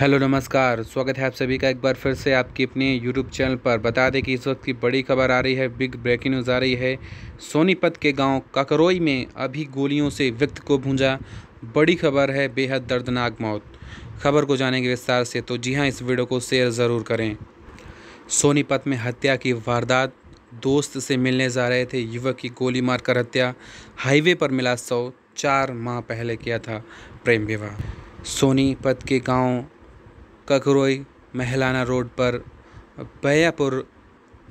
hello नमस्कार स्वागत है आप सभी का एक बार फिर से आपकी अपने यूट्यूब चैनल पर बता दें कि इस वक्त की बड़ी खबर आ रही है बिग ब्रेकिंग न्यूज़ आ रही है सोनीपत के गांव काकरोई में अभी गोलियों से व्यक्ति को भूंजा बड़ी खबर है बेहद दर्दनाक मौत खबर को जानेंगे विस्तार से तो जी हाँ इस वीडियो को शेयर ज़रूर करें सोनीपत में हत्या की वारदात दोस्त से मिलने जा रहे थे युवक की गोली मारकर हत्या हाईवे पर मिला सौ चार माह पहले किया था प्रेम विवाह सोनीपत के गांव ककरोई महलाना रोड पर बयापुर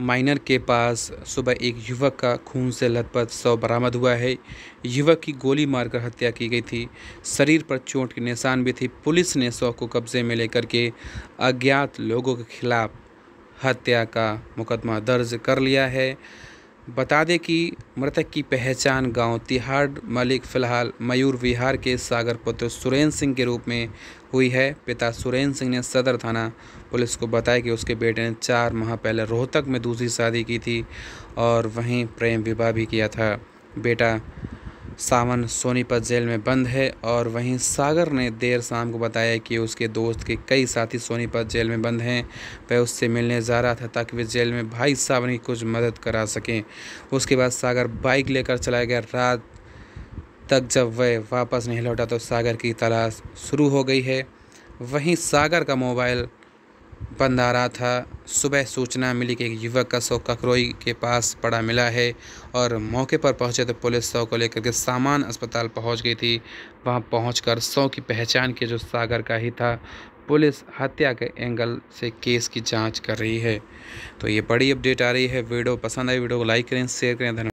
माइनर के पास सुबह एक युवक का खून से लथपथ शव बरामद हुआ है युवक की गोली मारकर हत्या की गई थी शरीर पर चोट के निशान भी थी पुलिस ने शव को कब्जे में लेकर के अज्ञात लोगों के खिलाफ हत्या का मुकदमा दर्ज कर लिया है बता दें कि मृतक की पहचान गांव तिहाड़ मलिक फ़िलहाल मयूर विहार के सागर पुत्र सुरेंद्र सिंह के रूप में हुई है पिता सुरेंद्र सिंह ने सदर थाना पुलिस को बताया कि उसके बेटे ने चार माह पहले रोहतक में दूसरी शादी की थी और वहीं प्रेम विवाह भी किया था बेटा सावन सोनीपत जेल में बंद है और वहीं सागर ने देर शाम को बताया कि उसके दोस्त के कई साथी सोनीपत जेल में बंद हैं वह उससे मिलने जा रहा था ताकि वे जेल में भाई सावन की कुछ मदद करा सकें उसके बाद सागर बाइक लेकर चला गया रात तक जब वह वापस नहीं लौटा तो सागर की तलाश शुरू हो गई है वहीं सागर का मोबाइल बंद आ रहा था सुबह सूचना मिली कि एक युवक का शव ककरोई के पास पड़ा मिला है और मौके पर पहुंचे तो पुलिस शव को लेकर के सामान अस्पताल पहुंच गई थी वहां पहुंचकर शव की पहचान के जो सागर का ही था पुलिस हत्या के एंगल से केस की जांच कर रही है तो ये बड़ी अपडेट आ रही है वीडियो पसंद आई वीडियो को लाइक करें शेयर करें धन्यवाद